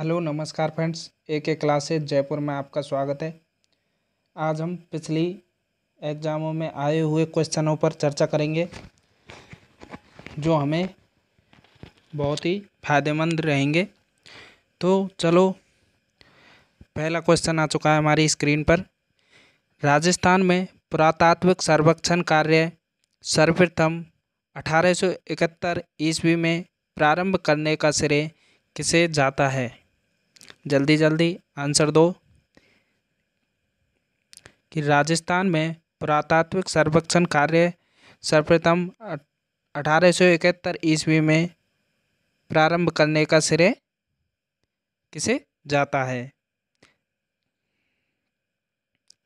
hello नमस्कार friends ए के classes Jaipur में आपका स्वागत है आज हम पिछली एग्ज़ामों में आए हुए क्वेश्चनों पर चर्चा करेंगे जो हमें बहुत ही फ़ायदेमंद रहेंगे तो चलो पहला क्वेश्चन आ चुका है हमारी स्क्रीन पर राजस्थान में पुरातात्विक सर्वेक्षण कार्य सर्वप्रथम 1871 ईस्वी में प्रारंभ करने का श्रेय किसे जाता है जल्दी जल्दी आंसर दो कि राजस्थान में पुरातात्विक सर्वेक्षण कार्य सर्वप्रथम अठारह सौ इकहत्तर ईस्वी में प्रारंभ करने का श्रेय किसे जाता है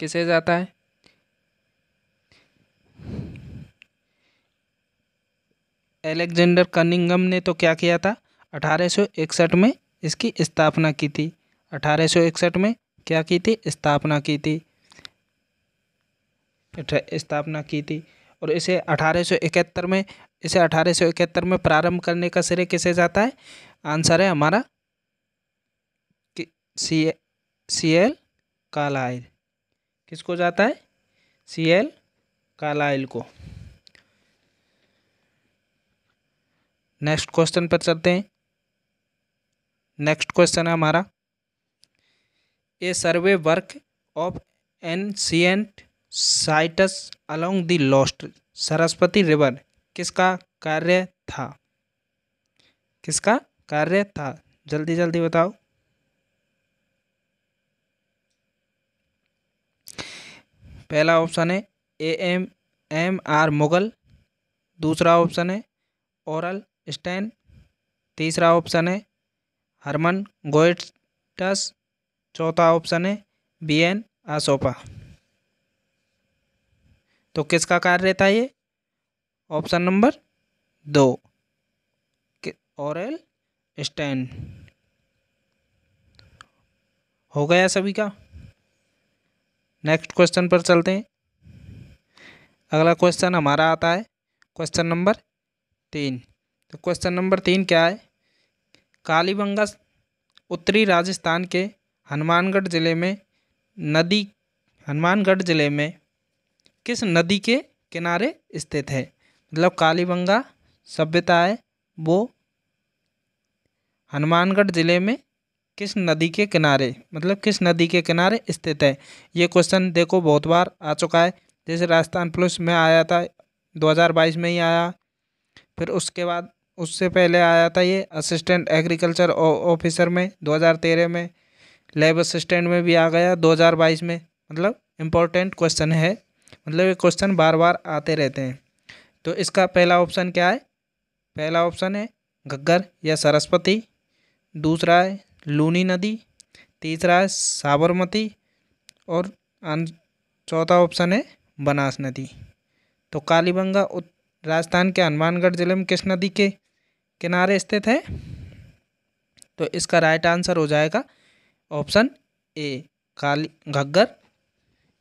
किसे जाता है एलेक्जेंडर कनिंगम ने तो क्या किया था अठारह में इसकी स्थापना की थी अठारह में क्या की थी स्थापना की थी अच्छा, स्थापना की थी और इसे 1871 में इसे 1871 में प्रारंभ करने का श्रेय किसे जाता है आंसर है हमारा सी सी एल कालाइल किसको जाता है सी एल कालाइल को नेक्स्ट क्वेश्चन पर चलते हैं नेक्स्ट क्वेश्चन है हमारा a survey work of ancient sites along the lost Saraswati river किसका कार्य था किसका कार्य था जल्दी जल्दी बताओ पहला ऑप्शन है A M M R Mughal दूसरा ऑप्शन है औरल स्टैन तीसरा ऑप्शन है हरमन गोइटस चौथा ऑप्शन है बी एन आसोपा तो किसका कार्य है ये ऑप्शन नंबर दो ओरल स्टैंड हो गया सभी का नेक्स्ट क्वेश्चन पर चलते हैं अगला क्वेश्चन हमारा आता है क्वेश्चन नंबर तीन तो क्वेश्चन नंबर तीन क्या है कालीबंगा उत्तरी राजस्थान के हनुमानगढ़ ज़िले में नदी हनुमानगढ़ ज़िले में किस नदी के किनारे स्थित है मतलब कालीबंगा सभ्यता है वो हनुमानगढ़ ज़िले में किस नदी के किनारे मतलब किस नदी के किनारे स्थित है ये क्वेश्चन देखो बहुत बार आ चुका है जैसे राजस्थान पुलिस में आया था 2022 में ही आया फिर उसके बाद उससे पहले आया था ये असिस्टेंट एग्रीकल्चर ऑफिसर में 2013 में लैब असिस्टेंट में भी आ गया 2022 में मतलब इम्पोर्टेंट क्वेश्चन है मतलब ये क्वेश्चन बार बार आते रहते हैं तो इसका पहला ऑप्शन क्या है पहला ऑप्शन है घग्गर या सरस्वती दूसरा है लूनी नदी तीसरा है साबरमती और चौथा ऑप्शन है बनास नदी तो कालीबंगा राजस्थान के हनुमानगढ़ जिले में किस नदी के किनारे स्थित है तो इसका राइट आंसर हो जाएगा ऑप्शन ए काली घग्गर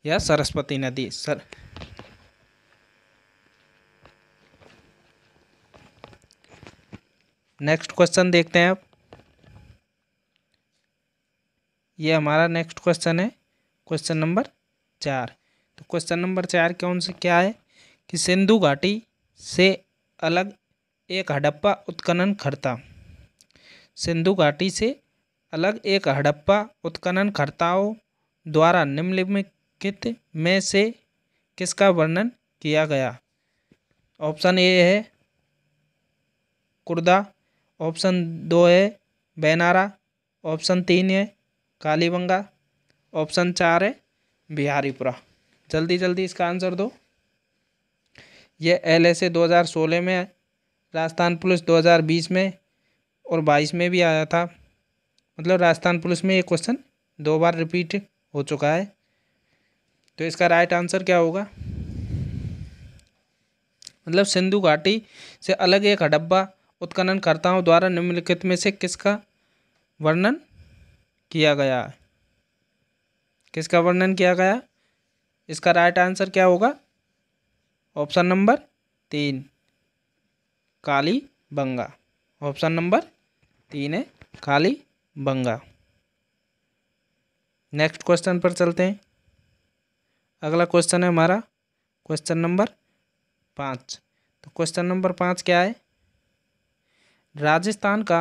या सरस्वती नदी सर नेक्स्ट क्वेश्चन देखते हैं आप ये हमारा नेक्स्ट क्वेश्चन है क्वेश्चन नंबर चार तो क्वेश्चन नंबर चार कौन से क्या है कि सिंधु घाटी से अलग एक हड़प्पा उत्खनन खर्ता सिंधु घाटी से अलग एक हड़प्पा उत्खनन खर्ताओं द्वारा निम्नलिखित में से किसका वर्णन किया गया ऑप्शन ए है कुर्दा ऑप्शन दो है बैनारा ऑप्शन तीन है कालीबंगा ऑप्शन चार है बिहारीपुरा जल्दी जल्दी इसका आंसर दो यह एल एस ए दो हज़ार सोलह में राजस्थान पुलिस 2020 में और 22 में भी आया था मतलब राजस्थान पुलिस में ये क्वेश्चन दो बार रिपीट हो चुका है तो इसका राइट आंसर क्या होगा मतलब सिंधु घाटी से अलग एक हडब्बा उत्खननकर्ताओं द्वारा निम्नलिखित में से किसका वर्णन किया गया है किसका वर्णन किया गया इसका राइट आंसर क्या होगा ऑप्शन नंबर तीन काली बंगा ऑप्शन नंबर तीन है काली बंगा नेक्स्ट क्वेश्चन पर चलते हैं अगला क्वेश्चन है हमारा क्वेश्चन नंबर पाँच तो क्वेश्चन नंबर पाँच क्या है राजस्थान का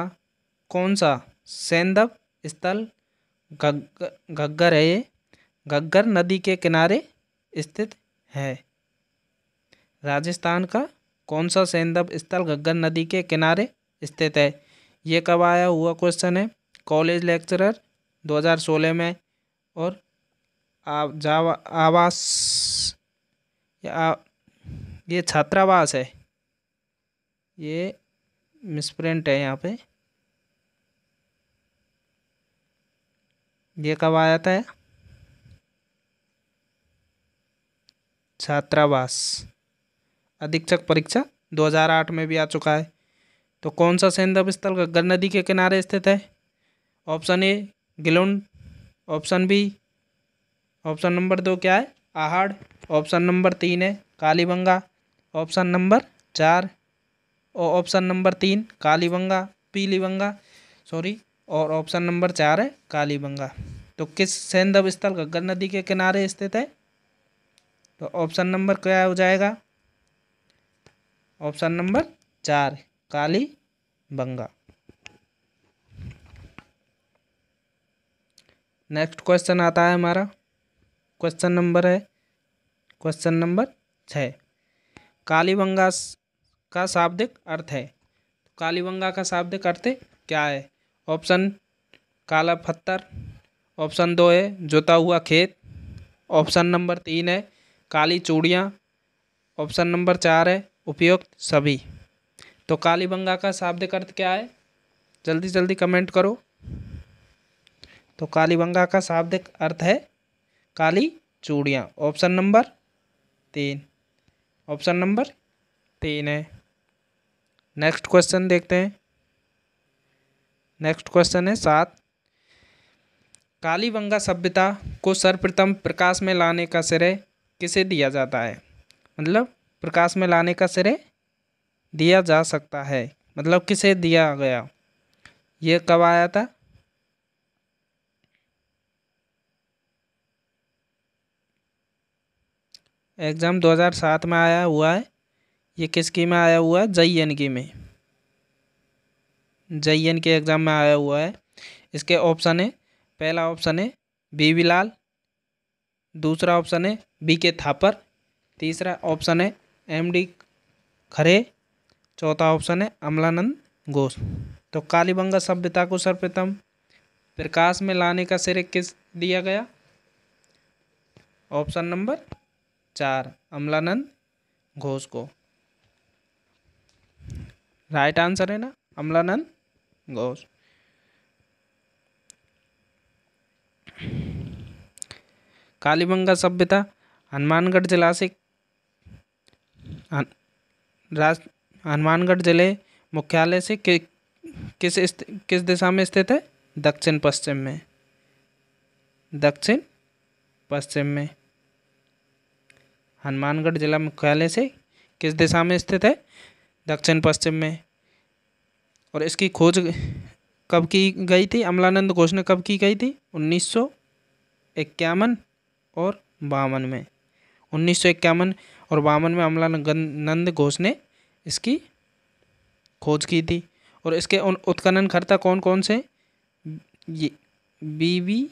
कौन सा सैंदव स्थल घग्गर है ये घग्गर नदी के किनारे स्थित है राजस्थान का कौन सा सैंदव स्थल गग्गन नदी के किनारे स्थित है ये कब आया हुआ क्वेश्चन है कॉलेज लेक्चरर 2016 में और जावा आवास या आ, ये छात्रावास है ये मिसप्रिंट है यहाँ पे ये कब आया था छात्रावास अधीक्षक परीक्षा 2008 में भी आ चुका है तो कौन सा सैंधव स्थल गंगा नदी के किनारे स्थित है option A Gilund option B option number दो क्या है आहाड़ ऑप्शन नंबर तीन है कालीबंगा ऑप्शन नंबर चार और ऑप्शन नंबर तीन कालीबंगा पीलीबंगा सॉरी और ऑप्शन नंबर चार है कालीबंगा तो किस सैंधव स्थल गग्गर नदी के किनारे स्थित है तो ऑप्शन नंबर क्या हो जाएगा ऑप्शन नंबर चार काली बंगा नेक्स्ट क्वेश्चन आता है हमारा क्वेश्चन नंबर है क्वेश्चन नंबर छः कालीबंगा का शाब्दिक अर्थ है काली कालीबंगा का शाब्दिक अर्थ क्या है ऑप्शन काला पत्थर ऑप्शन दो है जोता हुआ खेत ऑप्शन नंबर तीन है काली चूड़ियाँ ऑप्शन नंबर चार है उपयुक्त सभी तो कालीबंगा का शाब्दिक अर्थ क्या है जल्दी जल्दी कमेंट करो तो कालीबंगा का शाब्दिक अर्थ है काली चूड़ियाँ ऑप्शन नंबर तीन ऑप्शन नंबर तीन है नेक्स्ट क्वेश्चन देखते हैं नेक्स्ट क्वेश्चन है सात कालीबंगा सभ्यता को सर्वप्रथम प्रकाश में लाने का श्रेय किसे दिया जाता है मतलब प्रकाश में लाने का श्रेय दिया जा सकता है मतलब किसे दिया गया ये कब आया था एग्ज़ाम 2007 में आया हुआ है ये किसकी में आया हुआ है जई एन की में जई एन के एग्ज़ाम में आया हुआ है इसके ऑप्शन है पहला ऑप्शन है बी वी लाल दूसरा ऑप्शन है बी के थापर तीसरा ऑप्शन है एम डी खरे चौथा ऑप्शन है अमलानंद घोष तो कालीबंगा सभ्यता को सर्वप्रथम प्रकाश में लाने का श्रेय किस दिया गया ऑप्शन नंबर चार अमलानंद घोष को राइट आंसर है ना अमलानंद घोष कालीबंगा सभ्यता हनुमानगढ़ जिला से राज हनुमानगढ़ जिले मुख्यालय से कि, किस किस दिशा में स्थित है दक्षिण पश्चिम में दक्षिण पश्चिम में हनुमानगढ़ जिला मुख्यालय से किस दिशा में स्थित है दक्षिण पश्चिम में और इसकी खोज कब की गई थी अमलानंद घोष ने कब की गई थी उन्नीस सौ इक्यावन और बावन में उन्नीस सौ इक्यावन और वामन में अमला नंद घोष ने इसकी खोज की थी और इसके उन उत्खनन खर्ता कौन कौन से ये बी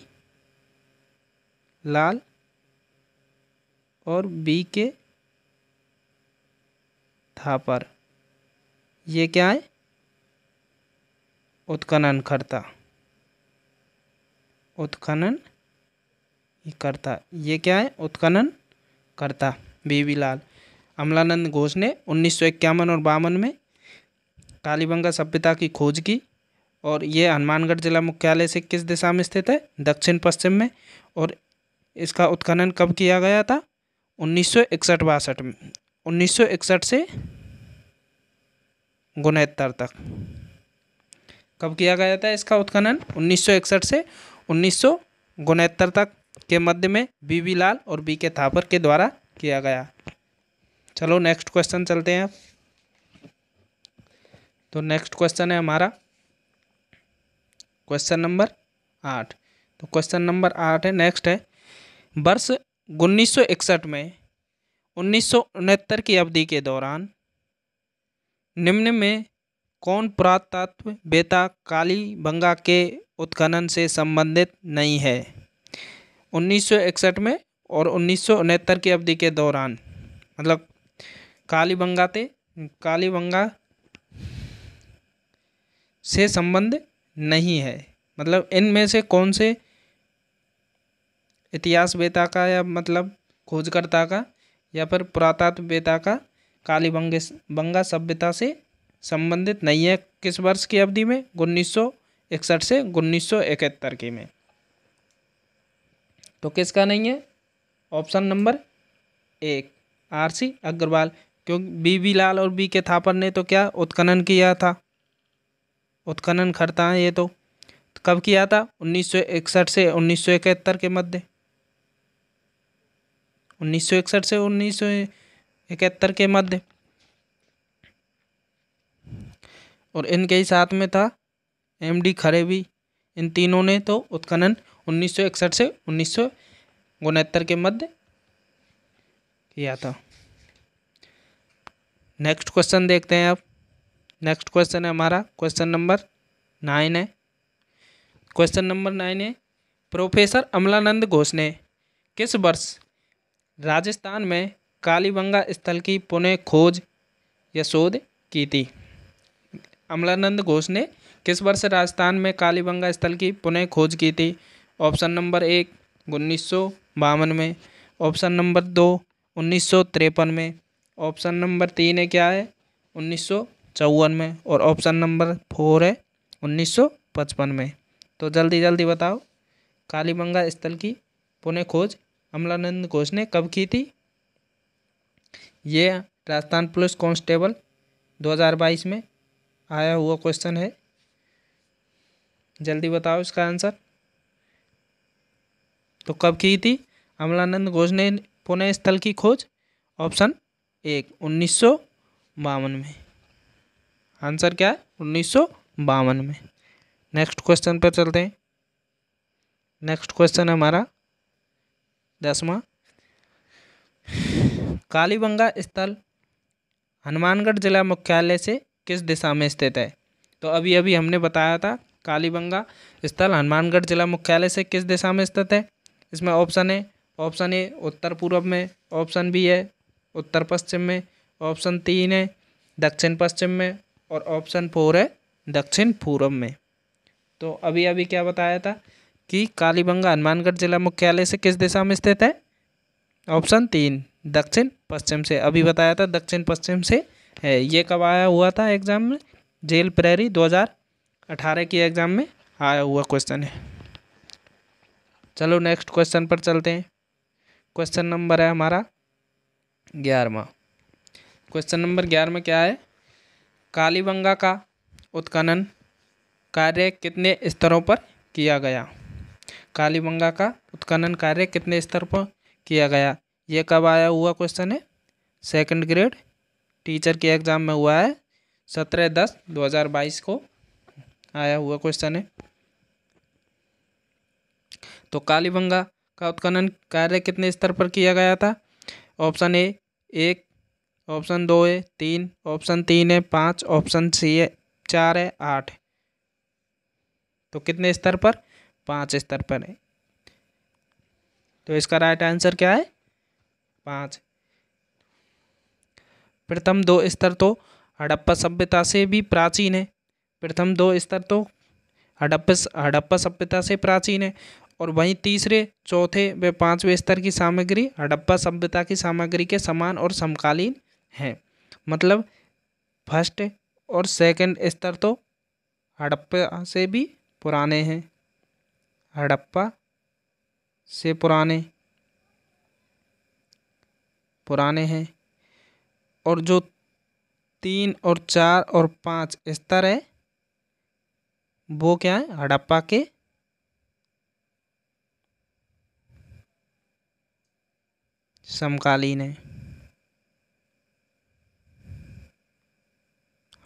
लाल और बी के थापर ये क्या है उत्खनन खर्ता उत्खनन करता ये क्या है उत्खनन करता बेबीलाल अमलानंद घोष ने उन्नीस और बावन में कालीबंगा सभ्यता की खोज की और ये हनुमानगढ़ जिला मुख्यालय से किस दिशा में स्थित है दक्षिण पश्चिम में और इसका उत्खनन कब किया गया था उन्नीस सौ इकसठ बासठ में उन्नीस सौ इकसठ से गुनहत्तर तक कब किया गया था इसका उत्खनन उन्नीस सौ इकसठ से उन्नीस सौ गुनहत्तर तक के मध्य में बीबी लाल और बी के थापर के द्वारा किया गया चलो नेक्स्ट क्वेश्चन चलते हैं तो नेक्स्ट क्वेश्चन है हमारा क्वेश्चन नंबर आठ तो क्वेश्चन नंबर आठ है नेक्स्ट है वर्ष उन्नीस में उन्नीस की अवधि के दौरान निम्न में कौन पुरातत्व बेता काली बंगा के उत्खनन से संबंधित नहीं है 1961 में और उन्नीस की अवधि के दौरान मतलब कालीबंगा काली कालीबंगा से संबंध नहीं है मतलब इनमें से कौन से इतिहास बेता का या मतलब खोजकर्ता का या फिर पुरातत्व बेता का कालीबंगे बंगा सभ्यता से संबंधित नहीं है किस वर्ष की अवधि में उन्नीस से उन्नीस के में तो किसका नहीं है ऑप्शन नंबर एक आर सी अग्रवाल क्योंकि बी बी लाल और बी के थापर ने तो क्या उत्खनन किया था उत्खनन करता है ये तो, तो कब किया था 1961 से 1971 के मध्य 1961 से 1971 के मध्य और इनके ही साथ में था एम डी खरे भी इन तीनों ने तो उत्खनन 1961 से 1971 गुणहत्तर के मध्य किया था नेक्स्ट क्वेश्चन देखते हैं आप नेक्स्ट क्वेश्चन है हमारा क्वेश्चन नंबर नाइन है क्वेश्चन नंबर नाइन है प्रोफेसर अमलानंद घोष ने किस वर्ष राजस्थान में कालीबंगा स्थल की पुनः खोज या शोध की थी अमलानंद घोष ने किस वर्ष राजस्थान में कालीबंगा स्थल की पुनः खोज की थी ऑप्शन नंबर एक उन्नीस सौ बावन में ऑप्शन नंबर दो उन्नीस सौ तिरपन में ऑप्शन नंबर तीन है क्या है उन्नीस सौ चौवन में और ऑप्शन नंबर फोर है उन्नीस सौ पचपन में तो जल्दी जल्दी बताओ कालीबंगा स्थल की पुनः खोज अमलानंद घोष ने कब की थी ये राजस्थान पुलिस कांस्टेबल 2022 में आया हुआ क्वेश्चन है जल्दी बताओ इसका आंसर तो कब की थी अमलानंद घोष ने पुणे स्थल की खोज ऑप्शन एक उन्नीस बावन में आंसर क्या है उन्नीस बावन में नेक्स्ट क्वेश्चन पर चलते हैं नेक्स्ट क्वेश्चन है हमारा दसवा कालीबंगा स्थल हनुमानगढ़ जिला मुख्यालय से किस दिशा में स्थित है तो अभी अभी हमने बताया था कालीबंगा स्थल हनुमानगढ़ जिला मुख्यालय से किस दिशा में स्थित है इसमें ऑप्शन है ऑप्शन ए उत्तर पूर्व में ऑप्शन बी है उत्तर पश्चिम में ऑप्शन तीन है दक्षिण पश्चिम में और ऑप्शन फोर है दक्षिण पूर्व में तो अभी अभी क्या बताया था कि कालीबंगा हनुमानगढ़ जिला मुख्यालय से किस दिशा में स्थित है ऑप्शन तीन दक्षिण पश्चिम से अभी बताया था दक्षिण पश्चिम से है ये कब आया हुआ था एग्ज़ाम में जेल प्रेरी 2018 की एग्ज़ाम में आया हुआ क्वेश्चन है चलो नेक्स्ट क्वेश्चन पर चलते हैं क्वेश्चन नंबर है हमारा ग्यारहवा क्वेश्चन नंबर ग्यारह में क्या है कालीबंगा का उत्खनन कार्य कितने स्तरों पर किया गया कालीबंगा का उत्खनन कार्य कितने स्तर पर किया गया ये कब आया हुआ क्वेश्चन है सेकंड ग्रेड टीचर के एग्ज़ाम में हुआ है सत्रह दस दो हज़ार बाईस को आया हुआ क्वेश्चन है तो कालीबंगा का उत्खनन कार्य कितने स्तर पर किया गया था ऑप्शन ए एक ऑप्शन दो है तीन ऑप्शन तीन है पाँच ऑप्शन सी है चार है आठ तो कितने स्तर पर पाँच स्तर पर है तो इसका राइट आंसर क्या है पाँच प्रथम दो स्तर तो हड़प्पा सभ्यता से भी प्राचीन है प्रथम दो स्तर तो हड़प्पा हड़प्पा सभ्यता से प्राचीन है और वहीं तीसरे चौथे व पाँचवें स्तर की सामग्री हड़प्पा सभ्यता की सामग्री के समान और समकालीन हैं मतलब फर्स्ट और सेकंड स्तर तो हड़प्पा से भी पुराने हैं हड़प्पा से पुराने पुराने हैं और जो तीन और चार और पाँच स्तर है वो क्या है हड़प्पा के समकालीन है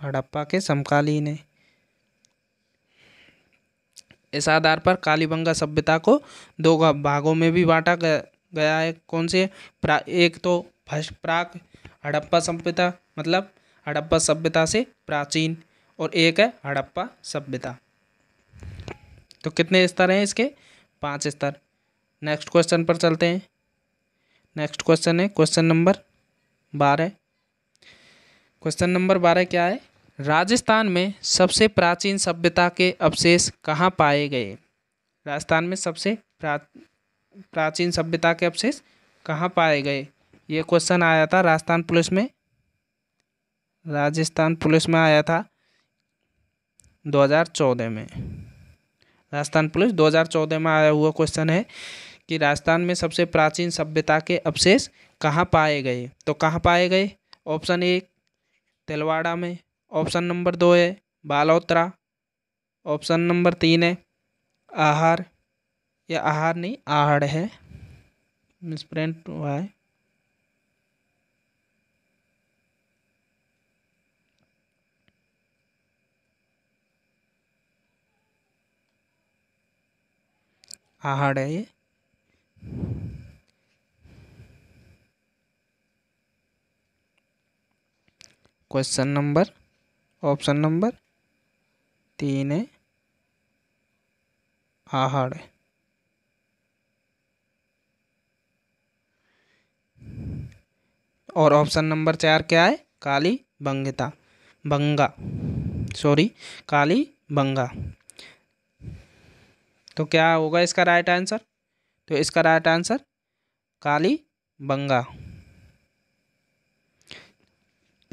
हड़प्पा के समकालीन है इस आधार पर कालीबंगा सभ्यता को दो भागों में भी बांटा गया है कौन से एक तो फर्स्ट प्राक हड़प्पा सभ्यता मतलब हड़प्पा सभ्यता से प्राचीन और एक है हड़प्पा सभ्यता तो कितने स्तर हैं इसके पांच स्तर नेक्स्ट क्वेश्चन पर चलते हैं नेक्स्ट क्वेश्चन है क्वेश्चन नंबर बारह क्वेश्चन नंबर बारह क्या है राजस्थान में सबसे प्राचीन सभ्यता के अवशेष कहाँ पाए गए राजस्थान में सबसे प्रा प्राचीन सभ्यता के अवशेष कहाँ पाए गए ये क्वेश्चन आया था राजस्थान पुलिस में राजस्थान पुलिस में आया था 2014 में राजस्थान पुलिस 2014 में आया हुआ क्वेश्चन है कि राजस्थान में सबसे प्राचीन सभ्यता के अवशेष कहाँ पाए गए तो कहाँ पाए गए ऑप्शन एक तिलवाड़ा में ऑप्शन नंबर दो है बालोत्रा ऑप्शन नंबर तीन है आहार या आहार नहीं आहड़ है मिसप्रिंट हुआ है आहड़ है ये क्वेश्चन नंबर ऑप्शन नंबर तीन है आहड़ और ऑप्शन नंबर चार क्या है काली बंगता बंगा सॉरी काली बंगा तो क्या होगा इसका राइट आंसर तो इसका राइट आंसर काली बंगा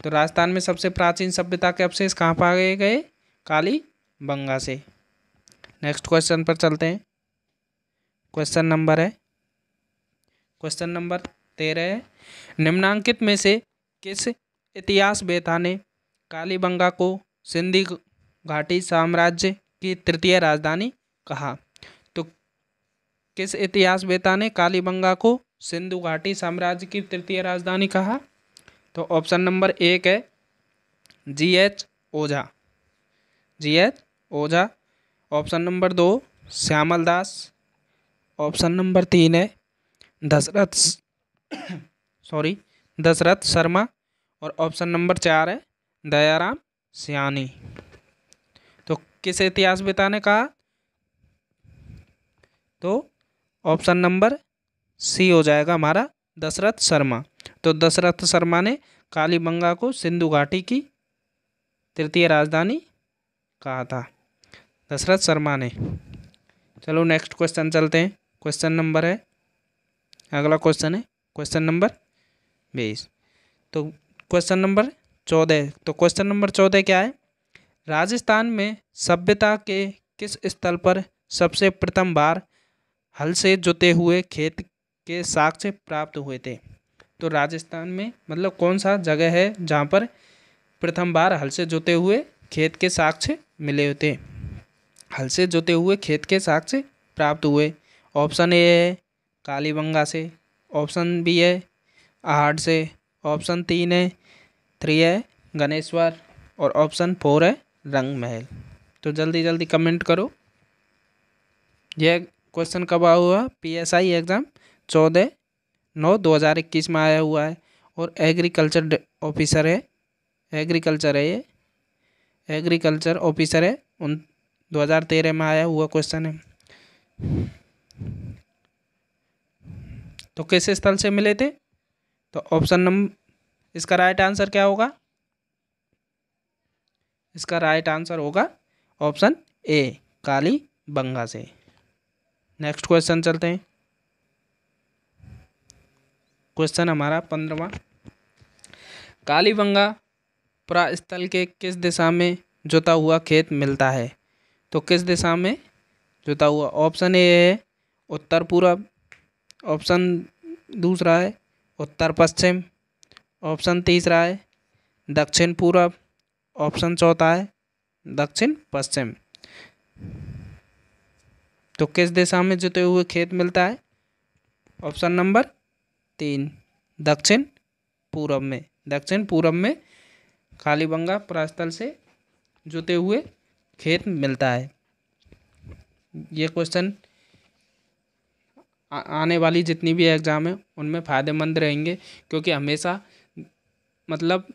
तो राजस्थान में सबसे प्राचीन सभ्यता के अवशेष कहाँ पाए गए काली बंगा से नेक्स्ट क्वेश्चन पर चलते हैं क्वेश्चन नंबर है क्वेश्चन नंबर तेरह है निम्नांकित में से किस इतिहास बेता ने कालीबंगा को सिंधी घाटी साम्राज्य की तृतीय राजधानी कहा तो किस इतिहास बेता ने कालीबंगा को सिंधु घाटी साम्राज्य की तृतीय राजधानी कहा तो ऑप्शन नंबर एक है G H Ojha G H Ojha option number दो श्यामल दास ऑप्शन नंबर तीन है दशरथ सॉरी दशरथ शर्मा और ऑप्शन नंबर चार है दयाराम सियानी तो किस इतिहास बिता ने कहा तो ऑप्शन नंबर सी हो जाएगा हमारा दशरथ शर्मा तो दशरथ शर्मा ने कालीबंगा को सिंधु घाटी की तृतीय राजधानी कहा था दशरथ शर्मा ने चलो नेक्स्ट क्वेश्चन चलते हैं क्वेश्चन नंबर है अगला क्वेश्चन है क्वेश्चन नंबर बीस तो क्वेश्चन नंबर चौदह तो क्वेश्चन नंबर चौदह क्या है राजस्थान में सभ्यता के किस स्थल पर सबसे प्रथम बार हल से जुते हुए खेत के साक्ष्य प्राप्त हुए थे तो राजस्थान में मतलब कौन सा जगह है जहाँ पर प्रथम बार हल से जोते हुए खेत के साक्ष्य मिले होते हल से जोते हुए खेत के साक्ष्य प्राप्त हुए ऑप्शन ए है कालीबंगा से ऑप्शन बी है आहट से ऑप्शन तीन है थ्री है गणेश्वर और ऑप्शन फोर है रंग महल तो जल्दी जल्दी कमेंट करो यह क्वेश्चन कब हुआ पीएसआई एग्ज़ाम चौदह नौ दो हज़ार इक्कीस में आया हुआ है और एग्रीकल्चर ऑफिसर है एग्रीकल्चर है ये एग्रीकल्चर ऑफिसर है उन दो हज़ार तेरह में आया हुआ क्वेश्चन है तो किस स्थल से मिले थे तो ऑप्शन नंबर इसका राइट आंसर क्या होगा इसका राइट आंसर होगा ऑप्शन ए काली बंगा से नेक्स्ट क्वेश्चन चलते हैं क्वेश्चन हमारा पंद्रवा कालीबंगा प्रास्थल के किस दिशा में जोता हुआ खेत मिलता है तो किस दिशा में जोता हुआ ऑप्शन ए है उत्तर पूर्व ऑप्शन दूसरा है उत्तर पश्चिम ऑप्शन तीसरा है दक्षिण पूर्व ऑप्शन चौथा है दक्षिण पश्चिम तो किस दिशा में जोते हुए खेत मिलता है ऑप्शन नंबर तीन दक्षिण पूरब में दक्षिण पूरब में कालीबंगा प्रास्थल से जुते हुए खेत मिलता है ये क्वेश्चन आने वाली जितनी भी एग्ज़ाम है उनमें फ़ायदेमंद रहेंगे क्योंकि हमेशा मतलब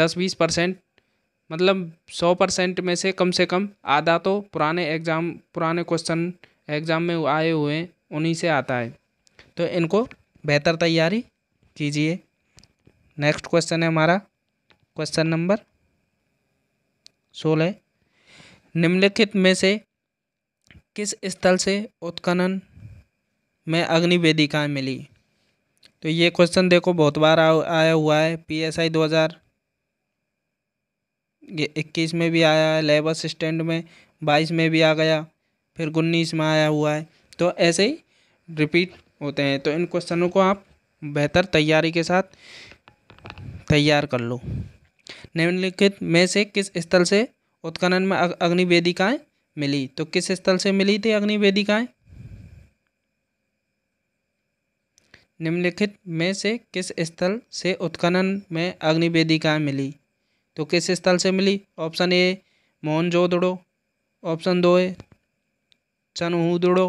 दस बीस परसेंट मतलब सौ परसेंट में से कम से कम आधा तो पुराने एग्ज़ाम पुराने क्वेश्चन एग्ज़ाम में आए हुए हैं उन्हीं से आता है तो इनको बेहतर तैयारी कीजिए नेक्स्ट क्वेश्चन है हमारा क्वेश्चन नंबर सोलह निम्नलिखित में से किस स्थल से उत्खनन में अग्नि वेदिकाएँ मिली तो ये क्वेश्चन देखो बहुत बार आ, आया हुआ है पीएसआई दो हज़ार इक्कीस में भी आया है लेबस स्टैंड में बाईस में भी आ गया फिर उन्नीस में आया हुआ है तो ऐसे ही रिपीट होते हैं तो इन क्वेश्चनों को आप बेहतर तैयारी के साथ तैयार कर लो निम्नलिखित में से किस स्थल से उत्खनन में अग्निवेदिकाएँ मिली तो किस स्थल से मिली थी अग्निवेदिकाएँ निम्नलिखित में से किस स्थल से उत्खनन में अग्निवेदिकाएँ मिली तो किस स्थल से मिली ऑप्शन ए मोहनजोदड़ो ऑप्शन दो है चनहूदड़ो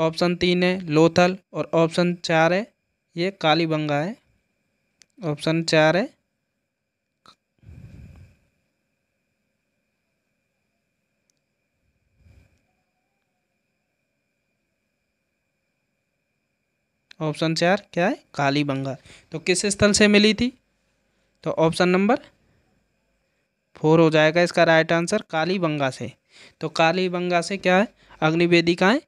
ऑप्शन तीन है लोथल और ऑप्शन चार है ये कालीबंगा है ऑप्शन चार है ऑप्शन चार क्या है काली बंगा तो किस स्थल से मिली थी तो ऑप्शन नंबर फोर हो जाएगा इसका राइट आंसर काली बंगा से तो काली बंगा से क्या है अग्निवेदिकाएँ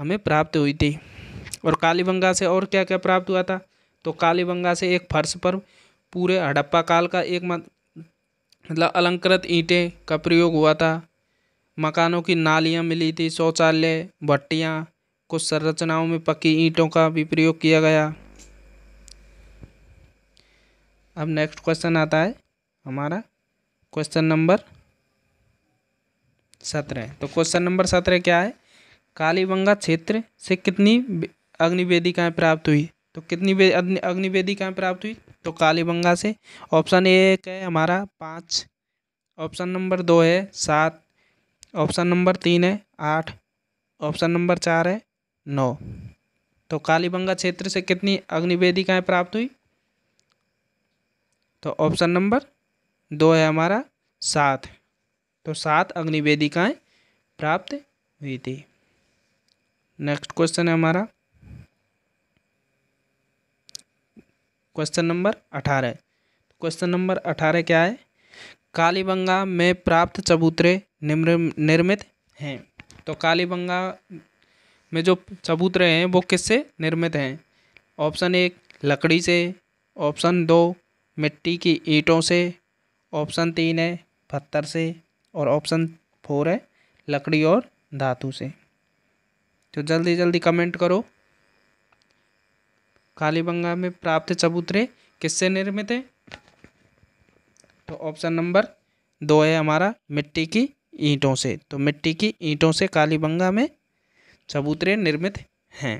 हमें प्राप्त हुई थी और कालीबंगा से और क्या क्या प्राप्त हुआ था तो कालीबंगा से एक फर्श पर पूरे हड़प्पा काल का एक मतलब अलंकृत ईंटें का प्रयोग हुआ था मकानों की नालियाँ मिली थी शौचालय भट्टियाँ कुछ संरचनाओं में पक्की ईंटों का भी प्रयोग किया गया अब नेक्स्ट क्वेश्चन आता है हमारा क्वेश्चन नंबर सत्रह तो क्वेश्चन नंबर सत्रह क्या है कालीबंगा क्षेत्र से कितनी अग्निवेदिकाएँ प्राप्त हुई तो कितनी अग्निवेदिकाएँ प्राप्त हुई तो कालीबंगा से ऑप्शन एक है हमारा पाँच ऑप्शन नंबर दो है सात ऑप्शन नंबर तीन है आठ ऑप्शन नंबर चार है नौ तो कालीबंगा क्षेत्र से कितनी अग्निवेदिकाएँ प्राप्त हुई तो ऑप्शन नंबर दो है हमारा सात तो सात अग्निवेदिकाएँ प्राप्त हुई थी नेक्स्ट क्वेश्चन है हमारा क्वेश्चन नंबर अठारह क्वेश्चन नंबर अठारह क्या है कालीबंगा में प्राप्त चबूतरे निर्मित हैं तो कालीबंगा में जो चबूतरे हैं वो किससे निर्मित हैं ऑप्शन एक लकड़ी से ऑप्शन दो मिट्टी की ईंटों से ऑप्शन तीन है पत्थर से और ऑप्शन फोर है लकड़ी और धातु से तो जल्दी जल्दी कमेंट करो कालीबंगा में प्राप्त चबूतरे किससे निर्मित है तो ऑप्शन नंबर दो है हमारा मिट्टी की ईंटों से तो मिट्टी की ईंटों से कालीबंगा में चबूतरे निर्मित हैं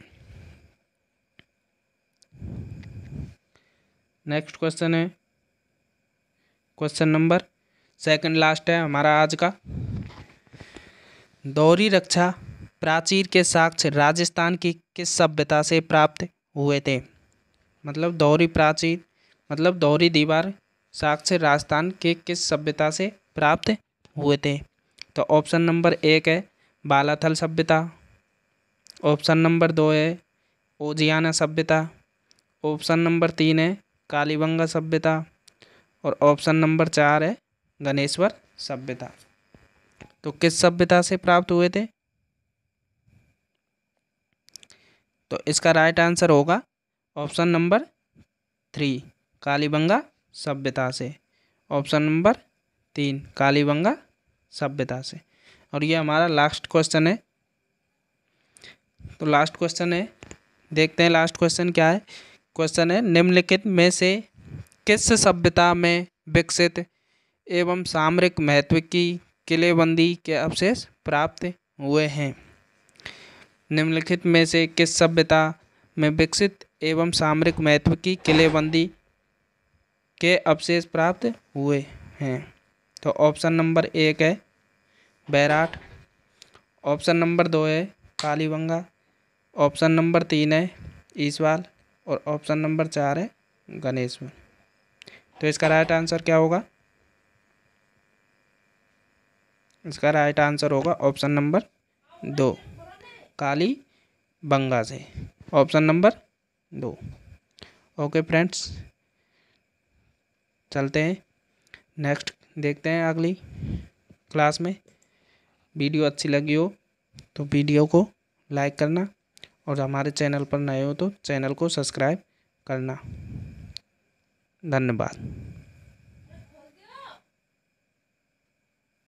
नेक्स्ट क्वेश्चन है क्वेश्चन नंबर सेकंड लास्ट है हमारा आज का दौरी रक्षा प्राचीर के साक्ष्य राजस्थान की किस सभ्यता से प्राप्त हुए थे मतलब दौरी प्राचीर मतलब दौरी दीवार साक्ष्य राजस्थान के किस सभ्यता से प्राप्त हुए थे तो ऑप्शन नंबर एक है बालाथल सभ्यता ऑप्शन नंबर दो है ओजियाना सभ्यता ऑप्शन नंबर तीन है कालीबंगा सभ्यता और ऑप्शन नंबर चार है गणेश्वर सभ्यता तो किस सभ्यता से प्राप्त हुए थे तो इसका राइट आंसर होगा ऑप्शन नंबर थ्री कालीबंगा सभ्यता से ऑप्शन नंबर तीन कालीबंगा सभ्यता से और ये हमारा लास्ट क्वेश्चन है तो लास्ट क्वेश्चन है देखते हैं लास्ट क्वेश्चन क्या है क्वेश्चन है निम्नलिखित में से किस सभ्यता में विकसित एवं सामरिक महत्व की किलेबंदी के अवशेष प्राप्त हुए हैं निम्नलिखित में से किस सभ्यता में विकसित एवं सामरिक महत्व की किलेबंदी के अवशेष प्राप्त हुए हैं तो ऑप्शन नंबर एक है बैराट ऑप्शन नंबर दो है कालीबंगा ऑप्शन नंबर तीन है ईसवाल और ऑप्शन नंबर चार है गणेशवाल तो इसका राइट आंसर क्या होगा इसका राइट आंसर होगा ऑप्शन नंबर दो काली बंगा से ऑप्शन नंबर दो ओके फ्रेंड्स चलते हैं नेक्स्ट देखते हैं अगली क्लास में वीडियो अच्छी लगी हो तो वीडियो को लाइक करना और हमारे चैनल पर नए हो तो चैनल को सब्सक्राइब करना धन्यवाद